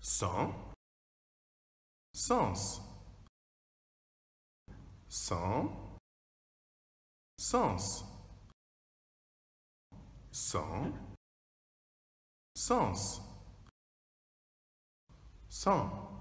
Sans. Sens. Sans. Sens. Sans. Sens. Sans.